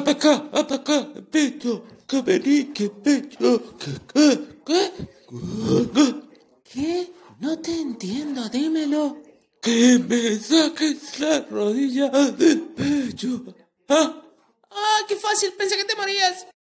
Apacá, apaca, pecho, acá! ¡Pecho! ¡Que vení! ¡Que pecho, que, que, que, que, ¿Qué? ¿Qué? No te entiendo, dímelo. Que me saques la rodilla del pecho. ¡Ah! ¡Ah, qué fácil! Pensé que te morías.